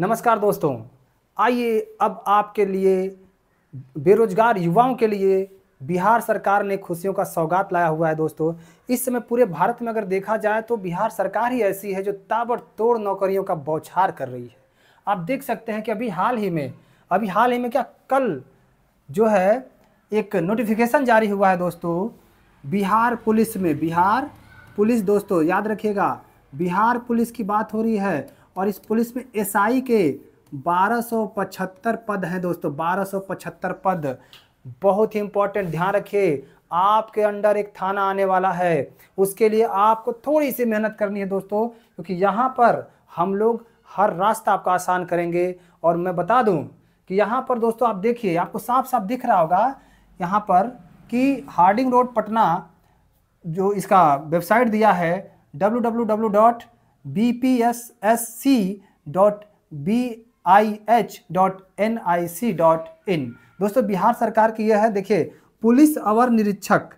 नमस्कार दोस्तों आइए अब आपके लिए बेरोजगार युवाओं के लिए बिहार सरकार ने खुशियों का सौगात लाया हुआ है दोस्तों इस समय पूरे भारत में अगर देखा जाए तो बिहार सरकार ही ऐसी है जो ताबड़तोड़ नौकरियों का बौछार कर रही है आप देख सकते हैं कि अभी हाल ही में अभी हाल ही में क्या कल जो है एक नोटिफिकेशन जारी हुआ है दोस्तों बिहार पुलिस में बिहार पुलिस दोस्तों याद रखिएगा बिहार पुलिस की बात हो रही है और इस पुलिस में एसआई के 1275 पद हैं दोस्तों 1275 पद बहुत ही इंपॉर्टेंट ध्यान रखिए आपके अंडर एक थाना आने वाला है उसके लिए आपको थोड़ी सी मेहनत करनी है दोस्तों क्योंकि यहाँ पर हम लोग हर रास्ता आपका आसान करेंगे और मैं बता दूं कि यहाँ पर दोस्तों आप देखिए आपको साफ साफ दिख रहा होगा यहाँ पर कि हार्डिंग रोड पटना जो इसका वेबसाइट दिया है W B P S S C dot B I H dot N I C dot in दोस्तों बिहार सरकार की यह है देखिए पुलिस अवर निरीक्षक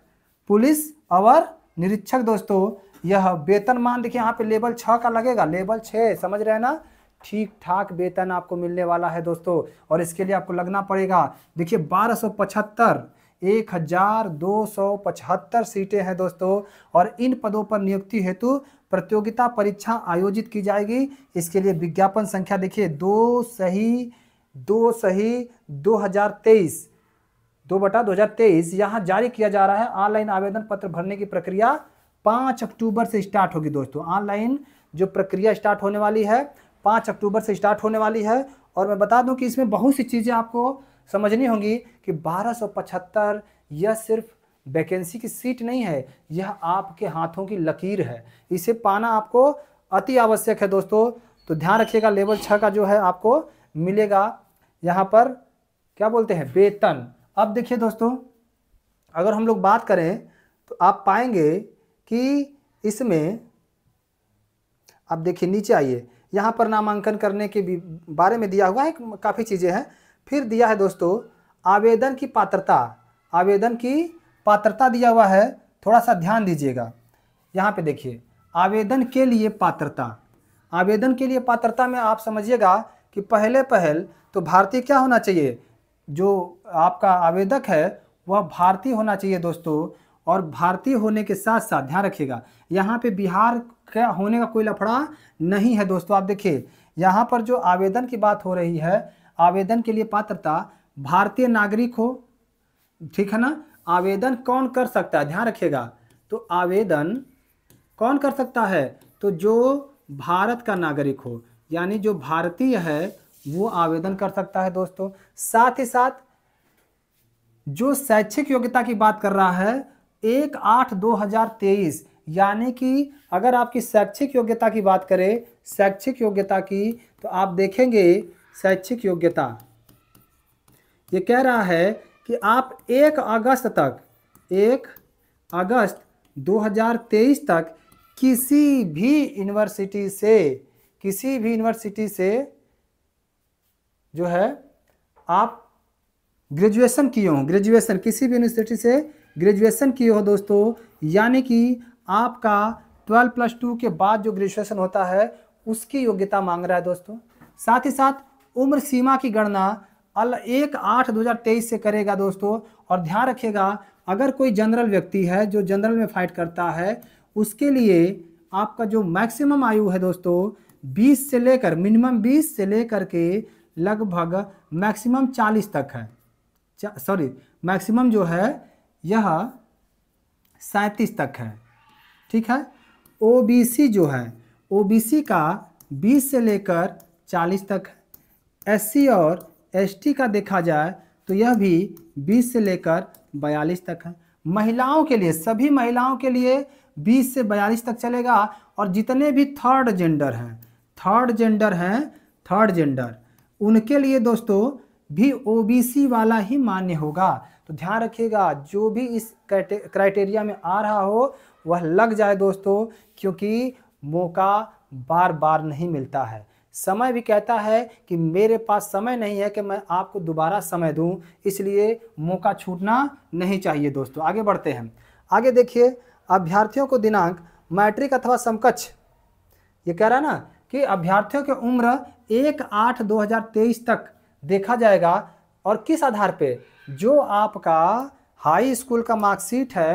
पुलिस अवर निरीक्षक दोस्तों यह वेतन मान देखिए यहाँ पे लेवल छः का लगेगा लेवल छः समझ रहे हैं ना ठीक ठाक वेतन आपको मिलने वाला है दोस्तों और इसके लिए आपको लगना पड़ेगा देखिए बारह सौ पचहत्तर एक हजार दो सौ पचहत्तर सीटें हैं दोस्तों और इन पदों पर नियुक्ति हेतु प्रतियोगिता परीक्षा आयोजित की जाएगी इसके लिए विज्ञापन संख्या देखिए दो सही दो सही दो हजार तेईस दो बटा दो हजार तेईस यहाँ जारी किया जा रहा है ऑनलाइन आवेदन पत्र भरने की प्रक्रिया पाँच अक्टूबर से स्टार्ट होगी दोस्तों ऑनलाइन जो प्रक्रिया स्टार्ट होने वाली है पाँच अक्टूबर से स्टार्ट होने वाली है और मैं बता दूं कि इसमें बहुत सी चीज़ें आपको समझनी होंगी कि बारह यह सिर्फ वैकेंसी की सीट नहीं है यह आपके हाथों की लकीर है इसे पाना आपको अति आवश्यक है दोस्तों तो ध्यान रखिएगा लेवल छः का जो है आपको मिलेगा यहाँ पर क्या बोलते हैं वेतन अब देखिए दोस्तों अगर हम लोग बात करें तो आप पाएंगे कि इसमें आप देखिए नीचे आइए यहाँ पर नामांकन करने के बारे में दिया हुआ है काफ़ी चीज़ें हैं फिर दिया है दोस्तों आवेदन की पात्रता आवेदन की पात्रता दिया हुआ है थोड़ा सा ध्यान दीजिएगा यहाँ पे देखिए आवेदन के लिए पात्रता आवेदन के लिए पात्रता में आप समझिएगा कि पहले पहल तो भारतीय क्या होना चाहिए जो आपका आवेदक है वह भारतीय होना चाहिए दोस्तों और भारतीय होने के साथ साथ ध्यान रखिएगा यहाँ पे बिहार का होने का कोई लफड़ा नहीं है दोस्तों आप देखिए यहाँ पर जो आवेदन की बात हो रही है आवेदन के लिए पात्रता भारतीय नागरिक हो ठीक है ना आवेदन कौन कर सकता है ध्यान रखिएगा तो आवेदन कौन कर सकता है तो जो भारत का नागरिक हो यानी जो भारतीय है वो आवेदन कर सकता है दोस्तों साथ ही साथ जो शैक्षिक योग्यता की बात कर रहा है एक आठ दो हजार तेईस यानी कि अगर आपकी शैक्षिक योग्यता की बात करें शैक्षिक योग्यता की तो आप देखेंगे शैक्षिक योग्यता ये कह रहा है कि आप एक अगस्त तक एक अगस्त 2023 तक किसी भी यूनिवर्सिटी से किसी भी यूनिवर्सिटी से जो है आप ग्रेजुएशन किए हों ग्रेजुएशन किसी भी यूनिवर्सिटी से ग्रेजुएशन किए हो दोस्तों यानी कि आपका ट्वेल्व प्लस टू के बाद जो ग्रेजुएशन होता है उसकी योग्यता मांग रहा है दोस्तों साथ ही साथ उम्र सीमा की गणना अल एक आठ दो हज़ार तेईस से करेगा दोस्तों और ध्यान रखिएगा अगर कोई जनरल व्यक्ति है जो जनरल में फाइट करता है उसके लिए आपका जो मैक्सिमम आयु है दोस्तों बीस से लेकर मिनिमम बीस से लेकर के लगभग मैक्सिमम चालीस तक है सॉरी मैक्सिमम जो है यह सैंतीस तक है ठीक है ओबीसी जो है ओबीसी का बीस से लेकर चालीस तक है एस और एस का देखा जाए तो यह भी 20 से लेकर 42 तक है महिलाओं के लिए सभी महिलाओं के लिए 20 से 42 तक चलेगा और जितने भी थर्ड जेंडर हैं थर्ड जेंडर हैं थर्ड जेंडर उनके लिए दोस्तों भी ओबीसी वाला ही मान्य होगा तो ध्यान रखिएगा जो भी इस क्राइटेरिया में आ रहा हो वह लग जाए दोस्तों क्योंकि मौका बार बार नहीं मिलता है समय भी कहता है कि मेरे पास समय नहीं है कि मैं आपको दोबारा समय दूं इसलिए मौका छूटना नहीं चाहिए दोस्तों आगे बढ़ते हैं आगे देखिए अभ्यर्थियों को दिनांक मैट्रिक अथवा समकक्ष ये कह रहा है ना कि अभ्यर्थियों की उम्र एक आठ दो हज़ार तेईस तक देखा जाएगा और किस आधार पे जो आपका हाई स्कूल का मार्कशीट है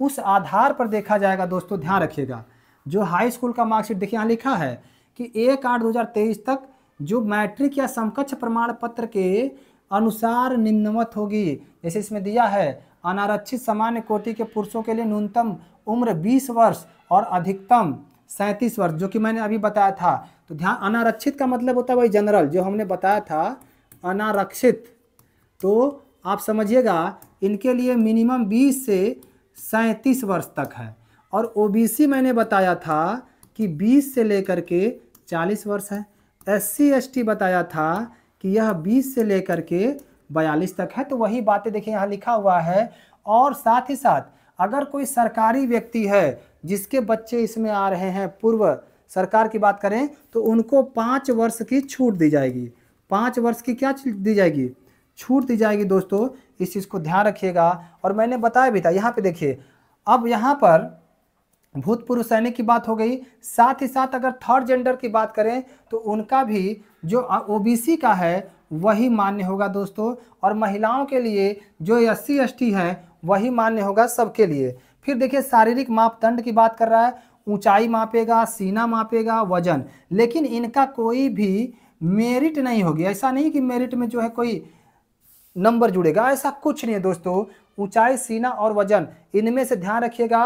उस आधार पर देखा जाएगा दोस्तों ध्यान रखिएगा जो हाई स्कूल का मार्कशीट देखिए यहाँ लिखा है कि एक आठ दो तक जो मैट्रिक या समकक्ष प्रमाण पत्र के अनुसार निम्नवत होगी जैसे इसमें दिया है अनारक्षित सामान्य कोटि के पुरुषों के लिए न्यूनतम उम्र 20 वर्ष और अधिकतम 37 वर्ष जो कि मैंने अभी बताया था तो ध्यान अनारक्षित का मतलब होता है वही जनरल जो हमने बताया था अनारक्षित तो आप समझिएगा इनके लिए मिनिमम 20 से 37 वर्ष तक है और ओबीसी मैंने बताया था कि 20 से लेकर के चालीस वर्ष है एस सी बताया था कि यह बीस से लेकर के बयालीस तक है तो वही बातें देखिए यहाँ लिखा हुआ है और साथ ही साथ अगर कोई सरकारी व्यक्ति है जिसके बच्चे इसमें आ रहे हैं पूर्व सरकार की बात करें तो उनको पाँच वर्ष की छूट दी जाएगी पाँच वर्ष की क्या दी जाएगी छूट दी जाएगी दोस्तों इस चीज़ को ध्यान रखिएगा और मैंने बताया भी था यहाँ पे देखिए अब यहाँ पर भूतपूर्व सैनिक की बात हो गई साथ ही साथ अगर थर्ड जेंडर की बात करें तो उनका भी जो ओबीसी का है वही मान्य होगा दोस्तों और महिलाओं के लिए जो एस सी एस टी है वही मान्य होगा सबके लिए फिर देखिए शारीरिक मापदंड की बात कर रहा है ऊंचाई मापेगा सीना मापेगा वजन लेकिन इनका कोई भी मेरिट नहीं होगी ऐसा नहीं कि मेरिट में जो है कोई नंबर जुड़ेगा ऐसा कुछ नहीं है दोस्तों ऊंचाई सीना और वजन इनमें से ध्यान रखिएगा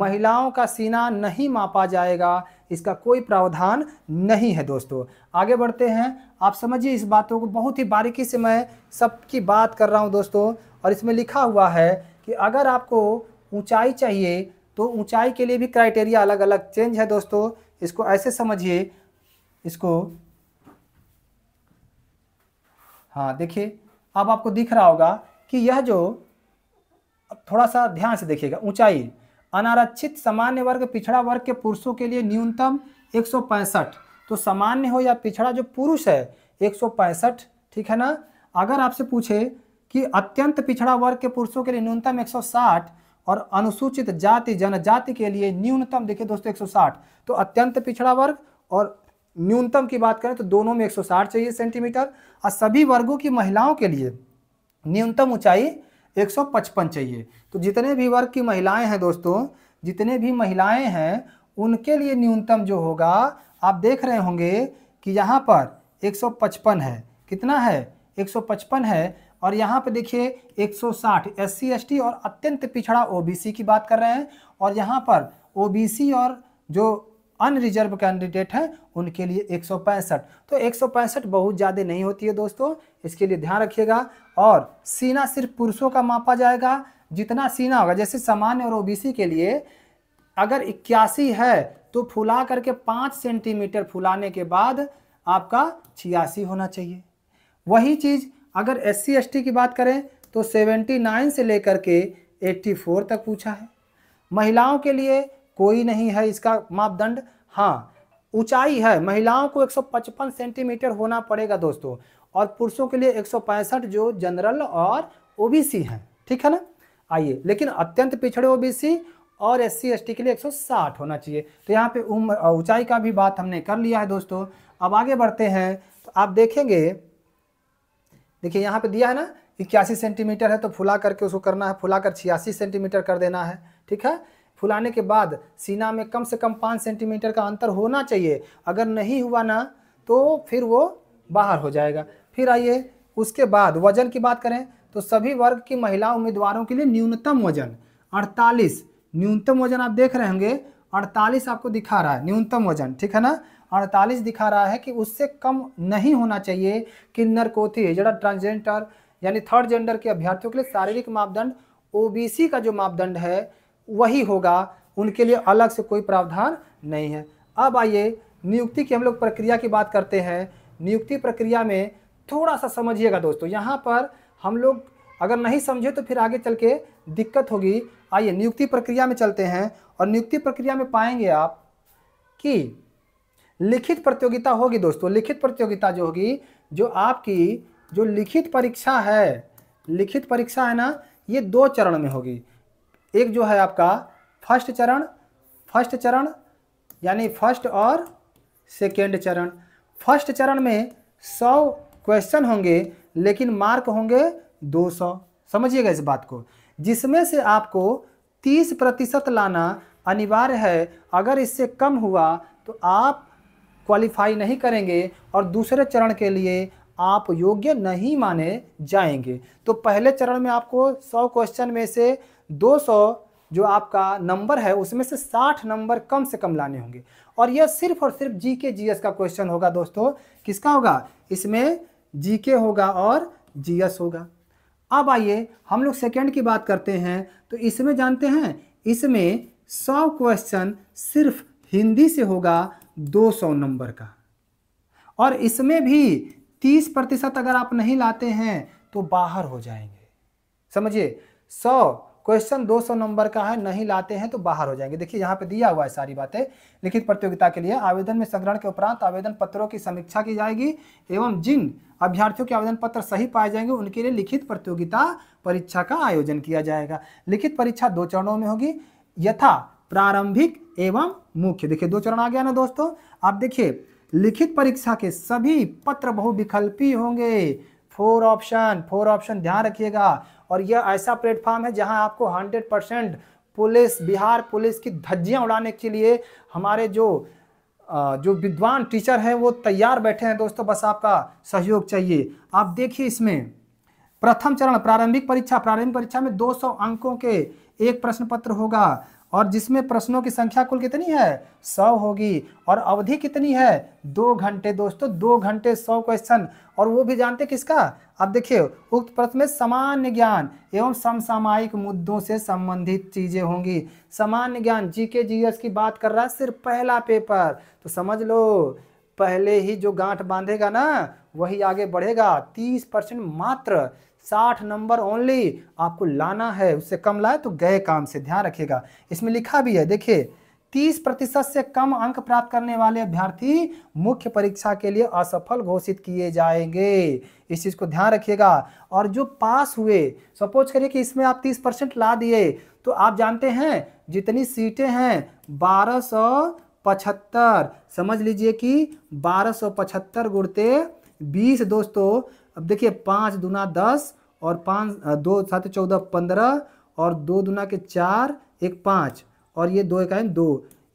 महिलाओं का सीना नहीं मापा जाएगा इसका कोई प्रावधान नहीं है दोस्तों आगे बढ़ते हैं आप समझिए इस बातों को बहुत ही बारीकी से मैं सबकी बात कर रहा हूँ दोस्तों और इसमें लिखा हुआ है कि अगर आपको ऊंचाई चाहिए तो ऊंचाई के लिए भी क्राइटेरिया अलग अलग चेंज है दोस्तों इसको ऐसे समझिए इसको हाँ देखिए अब आपको दिख रहा होगा कि यह जो थोड़ा सा ध्यान से देखिएगा ऊंचाई अनारक्षित सामान्य वर्ग पिछड़ा वर्ग के पुरुषों के लिए न्यूनतम एक तो सामान्य हो या पिछड़ा जो पुरुष है एक ठीक है ना अगर आपसे पूछे कि अत्यंत पिछड़ा वर्ग के पुरुषों के लिए न्यूनतम 160 और अनुसूचित जाति जनजाति के लिए न्यूनतम देखिए दोस्तों 160 तो अत्यंत पिछड़ा वर्ग और न्यूनतम की बात करें तो दोनों में 160 चाहिए सेंटीमीटर और सभी वर्गों की महिलाओं के लिए न्यूनतम ऊंचाई पचपन चाहिए तो जितने भी वर्ग की महिलाएं हैं दोस्तों जितने भी महिलाएं हैं उनके लिए न्यूनतम जो होगा आप देख रहे होंगे कि यहाँ पर 155 है कितना है 155 है और यहाँ पे देखिए 160 एस टी और अत्यंत पिछड़ा ओबीसी की बात कर रहे हैं और यहाँ पर ओबीसी और जो अनरिजर्व कैंडिडेट हैं उनके लिए एक तो एक बहुत ज़्यादा नहीं होती है दोस्तों इसके लिए ध्यान रखिएगा और सीना सिर्फ पुरुषों का मापा जाएगा जितना सीना होगा जैसे सामान्य और ओबीसी के लिए अगर इक्यासी है तो फुला करके पाँच सेंटीमीटर फुलाने के बाद आपका छियासी होना चाहिए वही चीज़ अगर एस सी की बात करें तो 79 से लेकर के 84 तक पूछा है महिलाओं के लिए कोई नहीं है इसका मापदंड हाँ ऊंचाई है महिलाओं को 155 सेंटीमीटर होना पड़ेगा दोस्तों और पुरुषों के लिए एक जो जनरल और ओबीसी हैं ठीक है ना आइए लेकिन अत्यंत पिछड़े ओबीसी और एस सी के लिए 160 होना चाहिए तो यहाँ पे उम्र ऊंचाई का भी बात हमने कर लिया है दोस्तों अब आगे बढ़ते हैं तो आप देखेंगे देखिए यहाँ पे दिया है ना इक्यासी सेंटीमीटर है तो फुला करके उसको करना है फुला कर छियासी सेंटीमीटर कर देना है ठीक है फुलाने के बाद सीना में कम से कम पाँच सेंटीमीटर का अंतर होना चाहिए अगर नहीं हुआ ना तो फिर वो बाहर हो जाएगा फिर आइए उसके बाद वजन की बात करें तो सभी वर्ग की महिला उम्मीदवारों के लिए न्यूनतम वजन अड़तालीस न्यूनतम वजन आप देख रहे होंगे अड़तालीस आपको दिखा रहा है न्यूनतम वजन ठीक है ना अड़तालीस दिखा रहा है कि उससे कम नहीं होना चाहिए किन्नर कोथी जरा ट्रांसजेंडर यानी थर्ड जेंडर के अभ्यर्थियों के लिए शारीरिक मापदंड ओबीसी का जो मापदंड है वही होगा उनके लिए अलग से कोई प्रावधान नहीं है अब आइए नियुक्ति की हम लोग प्रक्रिया की बात करते हैं नियुक्ति प्रक्रिया में थोड़ा सा समझिएगा दोस्तों यहाँ पर हम लोग अगर नहीं समझे तो फिर आगे चल के दिक्कत होगी आइए नियुक्ति प्रक्रिया में चलते हैं और नियुक्ति प्रक्रिया में पाएंगे आप कि लिखित प्रतियोगिता होगी दोस्तों लिखित प्रतियोगिता जो होगी जो आपकी जो लिखित परीक्षा है लिखित परीक्षा है ना ये दो चरण में होगी एक जो है आपका फर्स्ट चरण फर्स्ट चरण यानी फर्स्ट और सेकेंड चरण फर्स्ट चरण में सौ क्वेश्चन होंगे लेकिन मार्क होंगे दो सौ समझिएगा इस बात को जिसमें से आपको तीस प्रतिशत लाना अनिवार्य है अगर इससे कम हुआ तो आप क्वालिफाई नहीं करेंगे और दूसरे चरण के लिए आप योग्य नहीं माने जाएंगे तो पहले चरण में आपको सौ क्वेश्चन में से 200 जो आपका नंबर है उसमें से 60 नंबर कम से कम लाने होंगे और यह सिर्फ और सिर्फ जी के जी का क्वेश्चन होगा दोस्तों किसका होगा इसमें जी के होगा और जी होगा अब आइए हम लोग सेकेंड की बात करते हैं तो इसमें जानते हैं इसमें सौ क्वेश्चन सिर्फ हिंदी से होगा 200 नंबर का और इसमें भी 30 प्रतिशत अगर आप नहीं लाते हैं तो बाहर हो जाएंगे समझिए सौ क्वेश्चन 200 नंबर का है नहीं लाते हैं तो बाहर हो जाएंगे देखिए यहाँ पे दिया हुआ है सारी बातें लिखित प्रतियोगिता के लिए आवेदन में संग्रहण के उपरांत आवेदन पत्रों की समीक्षा की जाएगी एवं जिन अभ्यर्थियों के आवेदन पत्र सही पाए जाएंगे उनके लिए लिखित प्रतियोगिता परीक्षा का आयोजन किया जाएगा लिखित परीक्षा दो चरणों में होगी यथा प्रारंभिक एवं मुख्य देखिए दो चरण आ गया ना दोस्तों आप देखिए लिखित परीक्षा के सभी पत्र बहुविकल्पी होंगे फोर ऑप्शन फोर ऑप्शन ध्यान रखिएगा और यह ऐसा प्लेटफॉर्म है जहां आपको 100 परसेंट पुलिस बिहार पुलिस की धज्जियां उड़ाने के लिए हमारे जो जो विद्वान टीचर हैं वो तैयार बैठे हैं दोस्तों बस आपका सहयोग चाहिए आप देखिए इसमें प्रथम चरण प्रारंभिक परीक्षा प्रारंभिक परीक्षा में 200 अंकों के एक प्रश्न पत्र होगा और जिसमें प्रश्नों की संख्या कुल कितनी है सौ होगी और अवधि कितनी है दो घंटे दोस्तों दो घंटे सौ क्वेश्चन और वो भी जानते किसका अब देखिए उक्त प्रश्न में सामान्य ज्ञान एवं समसामायिक मुद्दों से संबंधित चीज़ें होंगी सामान्य ज्ञान जी के जी एस की बात कर रहा है सिर्फ पहला पेपर तो समझ लो पहले ही जो गांठ बांधेगा ना वही आगे बढ़ेगा तीस परसेंट मात्र साठ नंबर ओनली आपको लाना है उससे कम लाए तो गए काम से ध्यान रखिएगा इसमें लिखा भी है देखिए तीस प्रतिशत से कम अंक प्राप्त करने वाले अभ्यर्थी मुख्य परीक्षा के लिए असफल घोषित किए जाएंगे इस चीज़ को ध्यान रखिएगा और जो पास हुए सपोज करिए कि इसमें आप तीस परसेंट ला दिए तो आप जानते हैं जितनी सीटें हैं बारह सौ पचहत्तर समझ लीजिए कि बारह सौ पचहत्तर गुड़ते बीस दोस्तों अब देखिए पाँच दुना दस और पाँच दो सात चौदह पंद्रह और दो दुना के चार एक पाँच और ये दो इकाई दो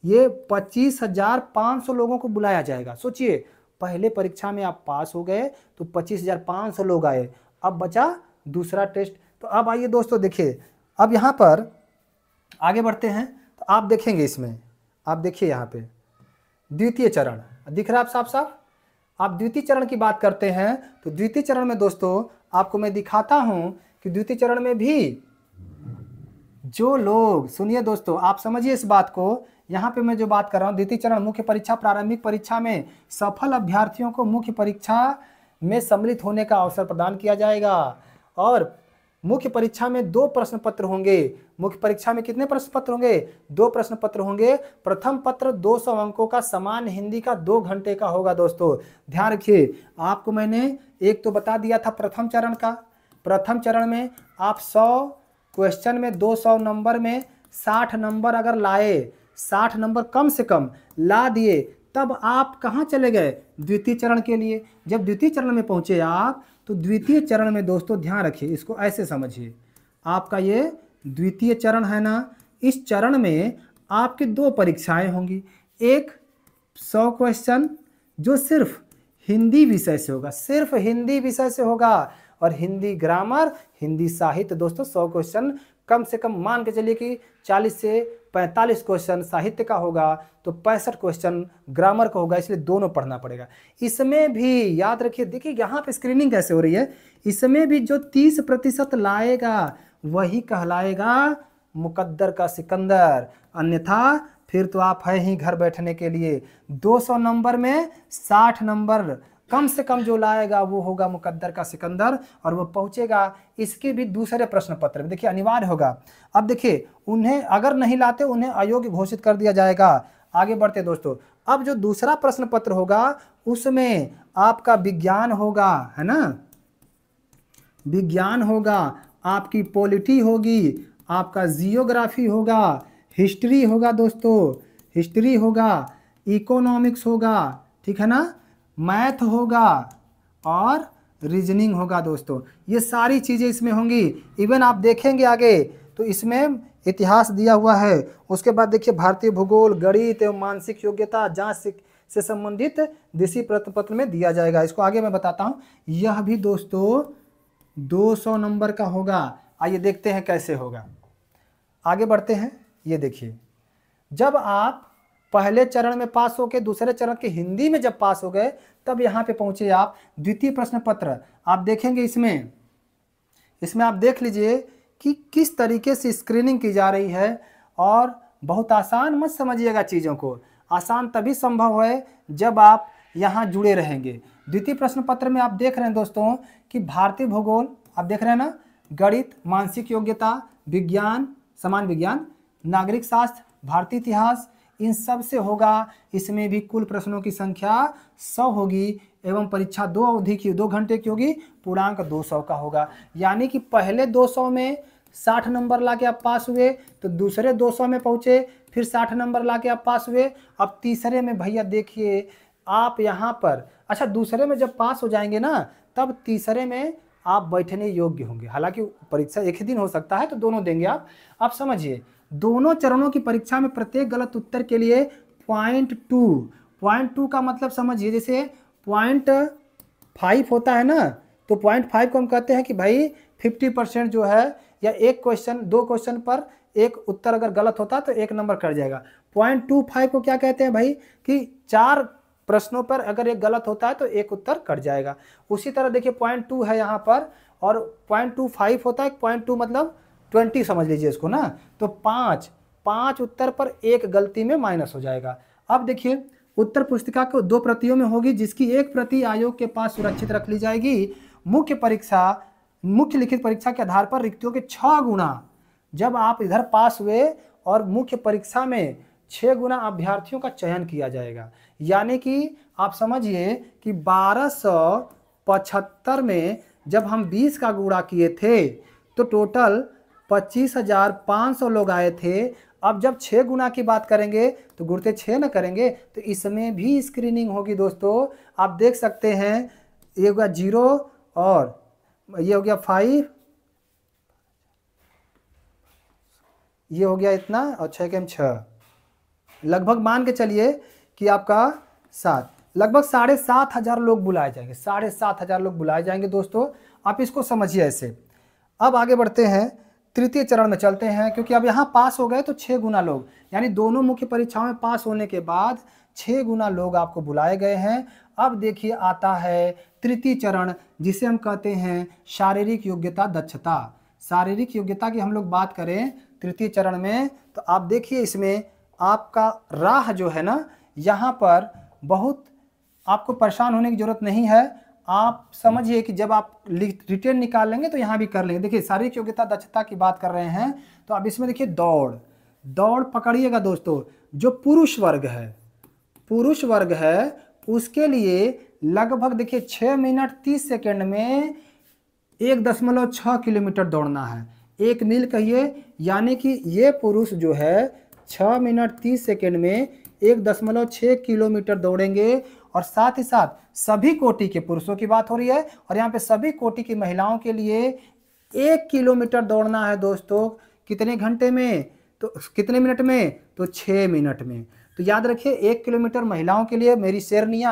ये पच्चीस हजार पाँच सौ लोगों को बुलाया जाएगा सोचिए पहले परीक्षा में आप पास हो गए तो पच्चीस हजार पाँच सौ लोग आए अब बचा दूसरा टेस्ट तो अब आइए दोस्तों देखिए अब यहाँ पर आगे बढ़ते हैं तो आप देखेंगे इसमें आप देखिए यहाँ पे द्वितीय चरण दिख रहा है आप साफ साफ आप द्वितीय चरण की बात करते हैं तो द्वितीय चरण में दोस्तों आपको मैं दिखाता हूं कि द्वितीय चरण में भी जो लोग सुनिए दोस्तों आप समझिए इस बात को यहाँ पे मैं जो बात कर रहा हूँ द्वितीय चरण मुख्य परीक्षा प्रारंभिक परीक्षा में सफल अभ्यर्थियों को मुख्य परीक्षा में सम्मिलित होने का अवसर प्रदान किया जाएगा और मुख्य परीक्षा में दो प्रश्न पत्र होंगे मुख्य परीक्षा में कितने प्रश्न पत्र होंगे दो प्रश्न पत्र होंगे प्रथम पत्र 200 अंकों का समान हिंदी का दो घंटे का होगा दोस्तों ध्यान रखिए आपको मैंने एक तो बता दिया था प्रथम चरण का प्रथम चरण में आप 100 क्वेश्चन में 200 नंबर में 60 नंबर अगर लाए 60 नंबर कम से कम ला दिए तब आप कहाँ चले गए द्वितीय चरण के लिए जब द्वितीय चरण में पहुँचे आप तो द्वितीय चरण में दोस्तों ध्यान रखिए इसको ऐसे समझिए आपका ये द्वितीय चरण है ना इस चरण में आपकी दो परीक्षाएं होंगी एक सौ क्वेश्चन जो सिर्फ हिंदी विषय से होगा सिर्फ हिंदी विषय से होगा और हिंदी ग्रामर हिंदी साहित्य दोस्तों सौ क्वेश्चन कम से कम मान के चलिए कि 40 से 45 क्वेश्चन साहित्य का होगा तो पैंसठ क्वेश्चन ग्रामर का होगा इसलिए दोनों पढ़ना पड़ेगा इसमें भी याद रखिए देखिए यहाँ पे स्क्रीनिंग कैसे हो रही है इसमें भी जो 30 प्रतिशत लाएगा वही कहलाएगा मुकद्दर का सिकंदर अन्यथा फिर तो आप हैं ही घर बैठने के लिए 200 नंबर में 60 नंबर कम से कम जो लाएगा वो होगा मुकद्दर का सिकंदर और वो पहुंचेगा इसके भी दूसरे प्रश्न पत्र में देखिए अनिवार्य होगा अब देखिए उन्हें अगर नहीं लाते उन्हें अयोग्य घोषित कर दिया जाएगा आगे बढ़ते दोस्तों अब जो दूसरा प्रश्न पत्र होगा उसमें आपका विज्ञान होगा है ना विज्ञान होगा आपकी पॉलिटी होगी आपका जियोग्राफी होगा हिस्ट्री होगा दोस्तों हिस्ट्री होगा इकोनॉमिक्स होगा ठीक है ना मैथ होगा और रीजनिंग होगा दोस्तों ये सारी चीज़ें इसमें होंगी इवन आप देखेंगे आगे तो इसमें इतिहास दिया हुआ है उसके बाद देखिए भारतीय भूगोल गणित एवं मानसिक योग्यता जांच से संबंधित दिशी प्रश्न पत्र में दिया जाएगा इसको आगे मैं बताता हूँ यह भी दोस्तों 200 नंबर का होगा आइए देखते हैं कैसे होगा आगे बढ़ते हैं ये देखिए जब आप पहले चरण में पास हो गए दूसरे चरण के हिंदी में जब पास हो गए तब यहाँ पे पहुँचे आप द्वितीय प्रश्न पत्र आप देखेंगे इसमें इसमें आप देख लीजिए कि किस तरीके से स्क्रीनिंग की जा रही है और बहुत आसान मत समझिएगा चीज़ों को आसान तभी संभव है जब आप यहाँ जुड़े रहेंगे द्वितीय प्रश्न पत्र में आप देख रहे हैं दोस्तों कि भारतीय भूगोल आप देख रहे हैं ना गणित मानसिक योग्यता विज्ञान समान विज्ञान नागरिक शास्त्र भारतीय इतिहास इन सब से होगा इसमें भी कुल प्रश्नों की संख्या सौ होगी एवं परीक्षा दो अवधि की दो घंटे की होगी पूर्णांक दो सौ का होगा यानी कि पहले दो सौ में साठ नंबर ला के आप पास हुए तो दूसरे दो सौ में पहुँचे फिर साठ नंबर ला के आप पास हुए अब तीसरे में भैया देखिए आप यहाँ पर अच्छा दूसरे में जब पास हो जाएंगे ना तब तीसरे में आप बैठने योग्य होंगे हालांकि परीक्षा एक ही दिन हो सकता है तो दोनों देंगे आप आप समझिए दोनों चरणों की परीक्षा में प्रत्येक गलत उत्तर के लिए पॉइंट टू पॉइंट टू का मतलब समझिए जैसे पॉइंट फाइव होता है ना तो पॉइंट फाइव को हम कहते हैं कि भाई फिफ्टी परसेंट जो है या एक क्वेश्चन दो क्वेश्चन पर एक उत्तर अगर गलत होता तो एक नंबर कट जाएगा पॉइंट टू फाइव को क्या कहते हैं भाई कि चार प्रश्नों पर अगर एक गलत होता है तो एक उत्तर कट जाएगा उसी तरह देखिए पॉइंट टू है यहाँ पर और पॉइंट टू फाइव होता है पॉइंट टू मतलब ट्वेंटी समझ लीजिए इसको ना तो पाँच पाँच उत्तर पर एक गलती में माइनस हो जाएगा अब देखिए उत्तर पुस्तिका को दो प्रतियों में होगी जिसकी एक प्रति आयोग के पास सुरक्षित रख ली जाएगी मुख्य परीक्षा मुख्य लिखित परीक्षा के आधार पर रिक्तियों के छः गुना जब आप इधर पास हुए और मुख्य परीक्षा में छः गुना अभ्यर्थियों का चयन किया जाएगा यानी कि आप समझिए कि बारह में जब हम बीस का गुणा किए थे तो टोटल पच्चीस हजार पाँच सौ लोग आए थे अब जब छः गुना की बात करेंगे तो गुड़ते छः ना करेंगे तो इसमें भी स्क्रीनिंग होगी दोस्तों आप देख सकते हैं ये हो गया जीरो और ये हो गया फाइव ये हो गया इतना और छः के छः लगभग मान के चलिए कि आपका सात लगभग साढ़े सात हज़ार लोग बुलाए जाएंगे साढ़े सात हज़ार लोग बुलाए जाएंगे दोस्तों आप इसको समझिए ऐसे अब आगे बढ़ते हैं तृतीय चरण में चलते हैं क्योंकि अब यहाँ पास हो गए तो छः गुना लोग यानी दोनों मुख्य परीक्षाओं में पास होने के बाद छः गुना लोग आपको बुलाए गए हैं अब देखिए आता है तृतीय चरण जिसे हम कहते हैं शारीरिक योग्यता दक्षता शारीरिक योग्यता की हम लोग बात करें तृतीय चरण में तो आप देखिए इसमें आपका राह जो है ना यहाँ पर बहुत आपको परेशान होने की ज़रूरत नहीं है आप समझिए कि जब आप रिटर्न लेंगे तो यहाँ भी कर लेंगे देखिए शारीरिक योग्यता दक्षता की बात कर रहे हैं तो अब इसमें देखिए दौड़ दौड़ पकड़िएगा दोस्तों जो पुरुष वर्ग है पुरुष वर्ग है उसके लिए लगभग देखिए छः मिनट तीस सेकेंड में एक दशमलव छः किलोमीटर दौड़ना है एक मील कहिए यानी कि ये पुरुष जो है छः मिनट तीस सेकेंड में एक दशमलव छः किलोमीटर दौड़ेंगे और साथ ही साथ सभी कोटि के पुरुषों की बात हो रही है और यहाँ पे सभी कोटि की महिलाओं के लिए एक किलोमीटर दौड़ना है दोस्तों कितने घंटे में तो कितने मिनट में तो छः मिनट में तो याद रखिए एक किलोमीटर महिलाओं के लिए मेरी शेरनिया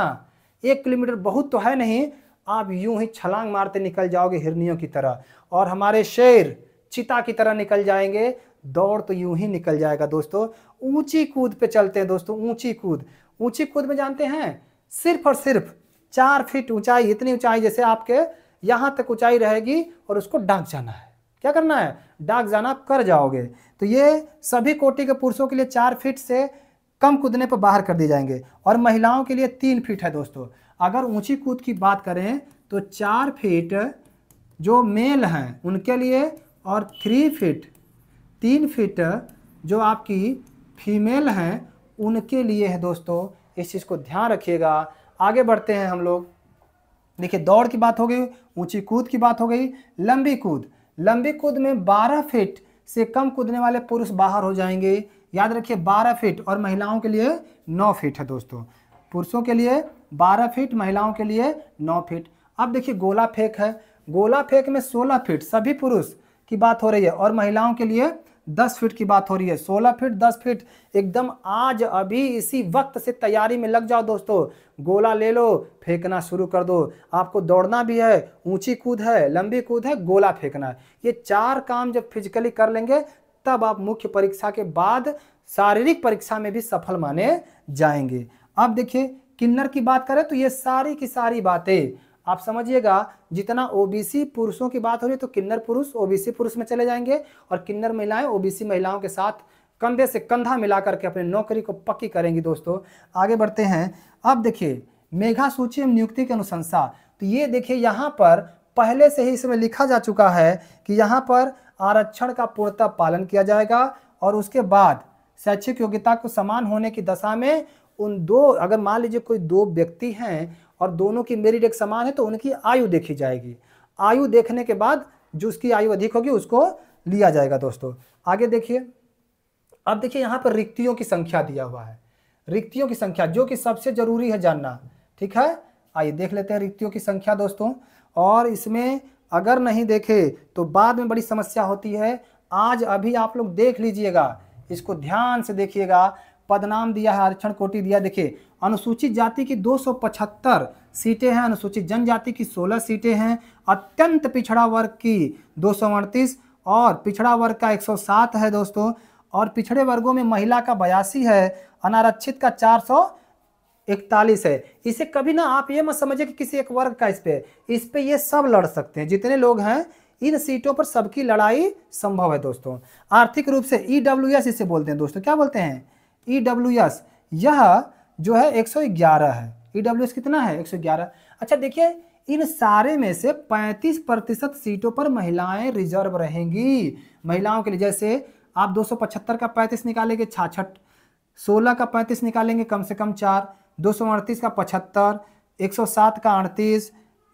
एक किलोमीटर बहुत तो है नहीं आप यूं ही छलांग मारते निकल जाओगे हिरनियों की तरह और हमारे शेर चिता की तरह निकल जाएंगे दौड़ तो यूं ही निकल जाएगा दोस्तों ऊंची कूद पे चलते हैं दोस्तों ऊंची कूद ऊंची कूद में जानते हैं सिर्फ और सिर्फ चार फीट ऊंचाई इतनी ऊंचाई जैसे आपके यहाँ तक ऊंचाई रहेगी और उसको डाक जाना है क्या करना है डाक जाना आप कर जाओगे तो ये सभी कोटि के पुरुषों के लिए चार फीट से कम कूदने पर बाहर कर दिए जाएंगे और महिलाओं के लिए तीन फीट है दोस्तों अगर ऊंची कूद की बात करें तो चार फीट जो मेल हैं उनके लिए और थ्री फीट तीन फीट जो आपकी फीमेल हैं उनके लिए है दोस्तों इस चीज़ को ध्यान रखिएगा आगे बढ़ते हैं हम लोग देखिए दौड़ की बात हो गई ऊंची कूद की बात हो गई लंबी कूद लंबी कूद में 12 फीट से कम कूदने वाले पुरुष बाहर हो जाएंगे याद रखिए 12 फीट और महिलाओं के लिए 9 फीट है दोस्तों पुरुषों के लिए 12 फीट महिलाओं के लिए 9 फीट अब देखिए गोला फेंक है गोला फेंक में 16 फीट सभी पुरुष की बात हो रही है और महिलाओं के लिए दस फीट की बात हो रही है सोलह फीट दस फीट एकदम आज अभी इसी वक्त से तैयारी में लग जाओ दोस्तों गोला ले लो फेंकना शुरू कर दो आपको दौड़ना भी है ऊंची कूद है लंबी कूद है गोला फेंकना है ये चार काम जब फिजिकली कर लेंगे तब आप मुख्य परीक्षा के बाद शारीरिक परीक्षा में भी सफल माने जाएंगे अब देखिए किन्नर की बात करें तो ये सारी की सारी बातें आप समझिएगा जितना ओबीसी पुरुषों की बात हो रही है तो किन्नर पुरुष ओबीसी पुरुष में चले जाएंगे और किन्नर महिलाएं ओबीसी महिलाओं के साथ कंधे से कंधा मिला करके अपनी नौकरी को पक्की करेंगी दोस्तों आगे बढ़ते हैं अब देखिए मेघा सूची एवं नियुक्ति की अनुशंसा तो ये देखिए यहाँ पर पहले से ही इसमें लिखा जा चुका है कि यहाँ पर आरक्षण का पूर्णतः पालन किया जाएगा और उसके बाद शैक्षिक योग्यता को समान होने की दशा में उन दो अगर मान लीजिए कोई दो व्यक्ति हैं और दोनों की मेरिट एक समान है तो उनकी आयु देखी जाएगी आयु देखने के बाद जो उसकी आयु अधिक होगी उसको लिया जाएगा दोस्तों आगे देखिए अब देखिए यहाँ पर रिक्तियों की संख्या दिया हुआ है रिक्तियों की संख्या जो कि सबसे ज़रूरी है जानना ठीक है आइए देख लेते हैं रिक्तियों की संख्या दोस्तों और इसमें अगर नहीं देखे तो बाद में बड़ी समस्या होती है आज अभी आप लोग देख लीजिएगा इसको ध्यान से देखिएगा पदनाम दिया है आरक्षण कोटि दिया देखिए अनुसूचित जाति की 275 सीटें हैं अनुसूचित जनजाति की 16 सीटें हैं अत्यंत पिछड़ा वर्ग की दो और पिछड़ा वर्ग का 107 है दोस्तों और पिछड़े वर्गों में महिला का बयासी है अनारक्षित का चार इकतालीस है इसे कभी ना आप ये मत समझिए कि किसी एक वर्ग का इस पे इस पे ये सब लड़ सकते हैं जितने लोग हैं इन सीटों पर सबकी लड़ाई संभव है दोस्तों आर्थिक रूप से ई e इसे बोलते हैं दोस्तों क्या बोलते हैं ई डब्ल्यू एस यह जो है 111 है ई डब्ल्यू एस कितना है 111 अच्छा देखिए इन सारे में से 35 प्रतिशत सीटों पर महिलाएं रिजर्व रहेंगी महिलाओं के लिए जैसे आप 275 का 35 निकालेंगे छाछठ 16 का 35 निकालेंगे कम से कम चार दो का पचहत्तर 107 का अड़तीस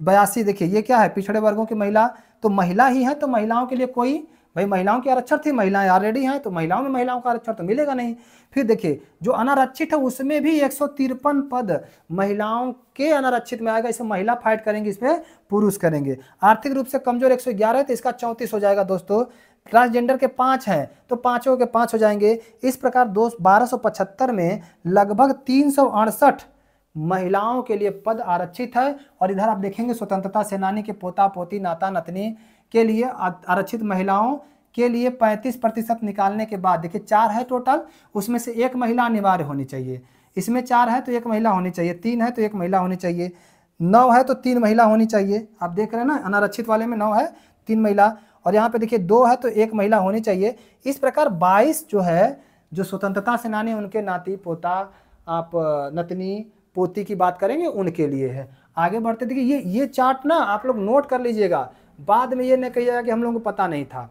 बयासी देखिए ये क्या है पिछड़े वर्गों की महिला तो महिला ही है तो महिलाओं के लिए कोई भाई महिलाओं के आरक्षण थे महिलाएं ऑलरेडी हैं तो महिलाओं में महिलाओं का आरक्षण तो मिलेगा नहीं फिर देखिए जो अनारक्षित है उसमें भी एक पद महिलाओं के अनारक्षित में आएगा इसमें महिला फाइट करेंगे इसमें पुरुष करेंगे आर्थिक रूप से कमजोर एक है तो इसका चौंतीस हो जाएगा दोस्तों ट्रांसजेंडर के पाँच हैं तो पाँचों के पाँच हो जाएंगे इस प्रकार दो बारह में लगभग तीन महिलाओं के लिए पद आरक्षित है और इधर आप देखेंगे स्वतंत्रता सेनानी के पोता पोती नाता नतनी के लिए आरक्षित महिलाओं के लिए 35 प्रतिशत निकालने के बाद देखिए चार है टोटल उसमें से एक महिला अनिवार्य होनी चाहिए इसमें चार है तो एक महिला होनी चाहिए तीन है तो एक महिला होनी चाहिए नौ है तो तीन महिला होनी चाहिए आप देख रहे हैं ना अनारक्षित वाले में नौ है तीन महिला और यहाँ पे देखिए दो है तो एक महिला होनी चाहिए इस प्रकार बाईस जो है जो स्वतंत्रता सेनानी उनके नाती पोता आप नतनी पोती की बात करेंगे उनके लिए है आगे बढ़ते देखिए ये ये चार्ट ना आप लोग नोट कर लीजिएगा बाद में ये नहीं कहिएगा कि हम लोगों को पता नहीं था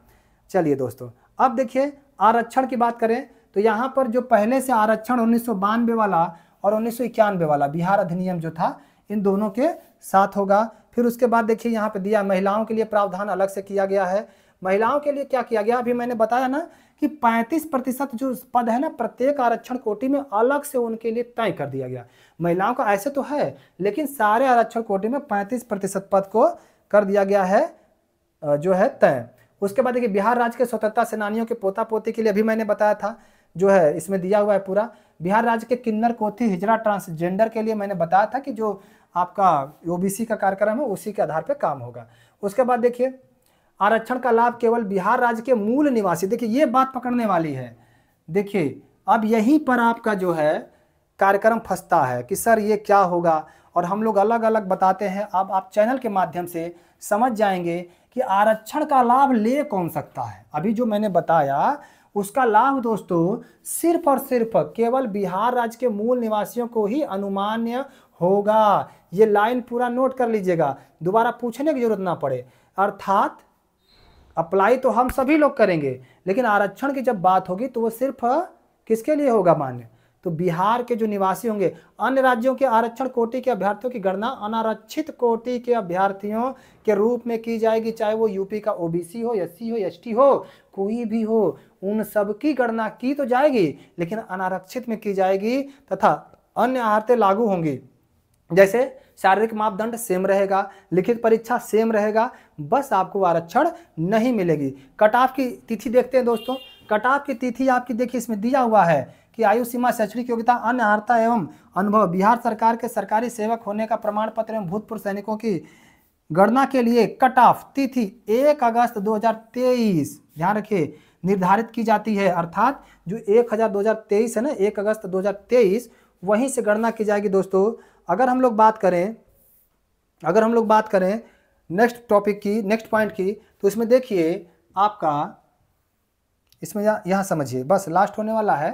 चलिए दोस्तों अब देखिए आरक्षण की बात करें तो यहाँ पर जो पहले से आरक्षण उन्नीस वाला और उन्नीस वाला बिहार अधिनियम जो था इन दोनों के साथ होगा फिर उसके बाद देखिए यहाँ पे दिया महिलाओं के लिए प्रावधान अलग से किया गया है महिलाओं के लिए क्या किया गया अभी मैंने बताया ना कि 35 प्रतिशत जो पद है ना प्रत्येक आरक्षण कोटि में अलग से उनके लिए तय कर दिया गया महिलाओं का ऐसे तो है लेकिन सारे आरक्षण कोटि में 35 प्रतिशत पद को कर दिया गया है जो है तय उसके बाद देखिए बिहार राज्य के स्वतंत्रता सेनानियों के पोता पोती के लिए भी मैंने बताया था जो है इसमें दिया हुआ है पूरा बिहार राज्य के किन्नर कोथी हिजरा ट्रांसजेंडर के लिए मैंने बताया था कि जो आपका ओबीसी का कार्यक्रम है उसी के आधार पर काम होगा उसके बाद देखिए आरक्षण का लाभ केवल बिहार राज्य के मूल निवासी देखिए ये बात पकड़ने वाली है देखिए अब यहीं पर आपका जो है कार्यक्रम फंसता है कि सर ये क्या होगा और हम लोग अलग अलग बताते हैं अब आप चैनल के माध्यम से समझ जाएंगे कि आरक्षण का लाभ ले कौन सकता है अभी जो मैंने बताया उसका लाभ दोस्तों सिर्फ और सिर्फ केवल बिहार राज्य के मूल निवासियों को ही अनुमान्य होगा ये लाइन पूरा नोट कर लीजिएगा दोबारा पूछने की जरूरत ना पड़े अर्थात अप्लाई तो हम सभी लोग करेंगे लेकिन आरक्षण की जब बात होगी तो वो सिर्फ किसके लिए होगा मान्य तो बिहार के जो निवासी होंगे अन्य राज्यों के आरक्षण कोटि के अभ्यर्थियों की गणना अनारक्षित कोटि के अभ्यर्थियों के रूप में की जाएगी चाहे वो यूपी का ओबीसी हो एस हो एस हो कोई भी हो उन सब की गणना की तो जाएगी लेकिन अनारक्षित में की जाएगी तथा अन्य आहते लागू होंगी जैसे शारीरिक मापदंड सेम रहेगा लिखित परीक्षा सेम रहेगा बस आपको आरक्षण नहीं मिलेगी कट ऑफ की तिथि देखते हैं दोस्तों कट ऑफ की तिथि आपकी देखिए इसमें दिया हुआ है की आयु सीमा शैक्षणिक योग्यता अन्य अर्हता एवं अनुभव बिहार सरकार के सरकारी सेवक होने का प्रमाण पत्र एवं भूतपूर्व सैनिकों की गणना के लिए कट ऑफ तिथि एक अगस्त 2023 ध्यान रखिए निर्धारित की जाती है अर्थात जो एक हजार 2023 है ना एक अगस्त दो वहीं से गणना की जाएगी दोस्तों अगर हम लोग बात करें अगर हम लोग बात करें नेक्स्ट टॉपिक की नेक्स्ट पॉइंट की तो इसमें देखिए आपका इसमें यहाँ समझिए बस लास्ट होने वाला है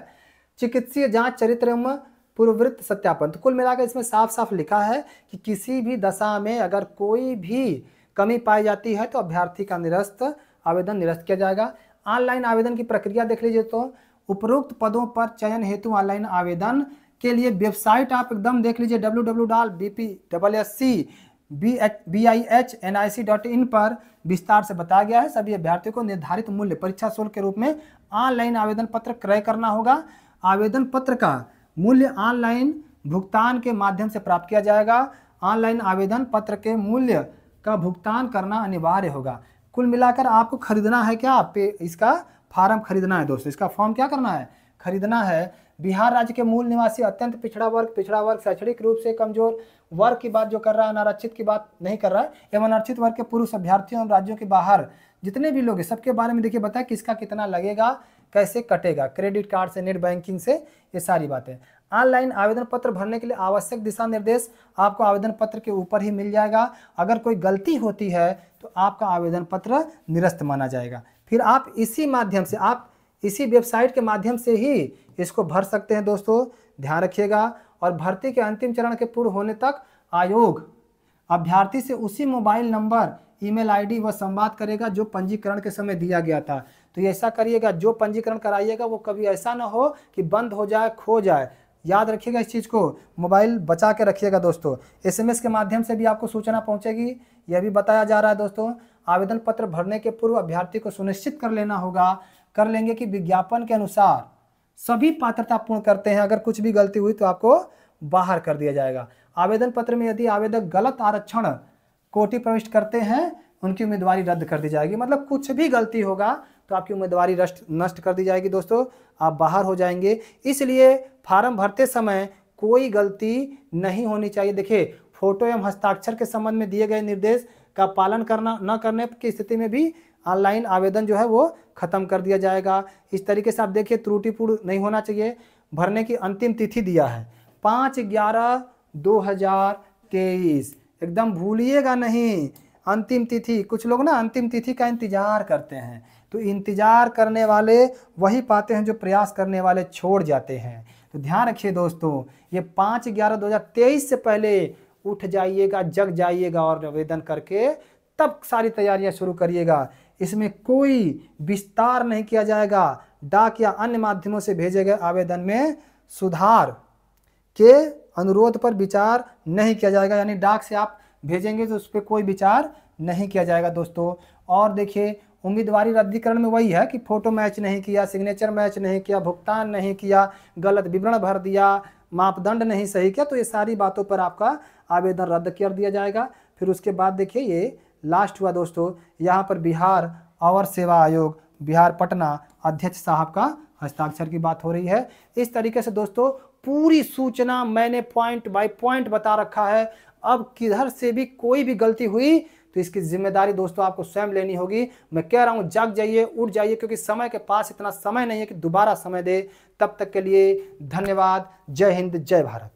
चिकित्सीय जांच चरित्र एवं पूर्ववृत्त सत्यापन तो कुल मिलाकर इसमें साफ साफ लिखा है कि किसी भी दशा में अगर कोई भी कमी पाई जाती है तो अभ्यर्थी का निरस्त आवेदन निरस्त किया जाएगा ऑनलाइन आवेदन की प्रक्रिया देख लीजिए तो उपरोक्त पदों पर चयन हेतु ऑनलाइन आवेदन के लिए वेबसाइट आप एकदम देख लीजिए W W dot B P double S C B H B I H N I C dot in पर विस्तार से बताया गया है सभी अभ्यर्थियों को निर्धारित मूल्य परीक्षा शुल्क के रूप में ऑनलाइन आवेदन पत्र क्रय करना होगा आवेदन पत्र का मूल्य ऑनलाइन भुगतान के माध्यम से प्राप्त किया जाएगा ऑनलाइन आवेदन पत्र के मूल्य का भुगतान करना अनिवार्य होगा कुल मिलाकर आपको खरीदना है क्या पे इसका फार्म खरीदना है दोस्तों इसका फॉर्म क्या करना है खरीदना है बिहार राज्य के मूल निवासी अत्यंत पिछड़ा वर्ग पिछड़ा वर्ग शैक्षणिक रूप से कमजोर वर्ग की बात जो कर रहा है अनारक्षित की बात नहीं कर रहा है एवं अनारक्षित वर्ग के पुरुष अभ्यर्थियों और राज्यों के बाहर जितने भी लोग हैं सबके बारे में देखिए बताया किसका कितना लगेगा कैसे कटेगा क्रेडिट कार्ड से नेट बैंकिंग से ये सारी बातें ऑनलाइन आवेदन पत्र भरने के लिए आवश्यक दिशा निर्देश आपको आवेदन पत्र के ऊपर ही मिल जाएगा अगर कोई गलती होती है तो आपका आवेदन पत्र निरस्त माना जाएगा फिर आप इसी माध्यम से आप इसी वेबसाइट के माध्यम से ही इसको भर सकते हैं दोस्तों ध्यान रखिएगा और भर्ती के अंतिम चरण के पूर्ण होने तक आयोग अभ्यर्थी से उसी मोबाइल नंबर ईमेल आईडी व संवाद करेगा जो पंजीकरण के समय दिया गया था तो ऐसा करिएगा जो पंजीकरण कराइएगा वो कभी ऐसा ना हो कि बंद हो जाए खो जाए याद रखिएगा इस चीज़ को मोबाइल बचा के रखिएगा दोस्तों एसएमएस के माध्यम से भी आपको सूचना पहुंचेगी यह भी बताया जा रहा है दोस्तों आवेदन पत्र भरने के पूर्व अभ्यर्थी को सुनिश्चित कर लेना होगा कर लेंगे कि विज्ञापन के अनुसार सभी पात्रता पूर्ण करते हैं अगर कुछ भी गलती हुई तो आपको बाहर कर दिया जाएगा आवेदन पत्र में यदि आवेदक गलत आरक्षण कोटि प्रविष्ट करते हैं उनकी उम्मीदवारी रद्द कर दी जाएगी मतलब कुछ भी गलती होगा तो आपकी उम्मीदवारी नष्ट नष्ट कर दी जाएगी दोस्तों आप बाहर हो जाएंगे इसलिए फार्म भरते समय कोई गलती नहीं होनी चाहिए देखिए फोटो एवं हस्ताक्षर के संबंध में दिए गए निर्देश का पालन करना न करने की स्थिति में भी ऑनलाइन आवेदन जो है वो ख़त्म कर दिया जाएगा इस तरीके से आप देखिए त्रुटिपूर्ण नहीं होना चाहिए भरने की अंतिम तिथि दिया है पाँच ग्यारह दो हज़ार तेईस एकदम भूलिएगा नहीं अंतिम तिथि कुछ लोग ना अंतिम तिथि का इंतज़ार करते हैं तो इंतज़ार करने वाले वही पाते हैं जो प्रयास करने वाले छोड़ जाते हैं तो ध्यान रखिए दोस्तों ये पाँच ग्यारह दो हज़ार तेईस से पहले उठ जाइएगा जग जाइएगा और निवेदन करके तब सारी तैयारियां शुरू करिएगा इसमें कोई विस्तार नहीं किया जाएगा डाक या अन्य माध्यमों से भेजे गए आवेदन में सुधार के अनुरोध पर विचार नहीं किया जाएगा यानी डाक से आप भेजेंगे तो उस पर कोई विचार नहीं किया जाएगा दोस्तों और देखिए उम्मीदवारी रद्दीकरण में वही है कि फ़ोटो मैच नहीं किया सिग्नेचर मैच नहीं किया भुगतान नहीं किया गलत विवरण भर दिया मापदंड नहीं सही किया तो ये सारी बातों पर आपका आवेदन रद्द कर दिया जाएगा फिर उसके बाद देखिए ये लास्ट हुआ दोस्तों यहाँ पर बिहार और सेवा आयोग बिहार पटना अध्यक्ष साहब का हस्ताक्षर की बात हो रही है इस तरीके से दोस्तों पूरी सूचना मैंने पॉइंट बाय पॉइंट बता रखा है अब किधर से भी कोई भी गलती हुई तो इसकी जिम्मेदारी दोस्तों आपको स्वयं लेनी होगी मैं कह रहा हूँ जग जाइए उठ जाइए क्योंकि समय के पास इतना समय नहीं है कि दोबारा समय दे तब तक के लिए धन्यवाद जय हिंद जय भारत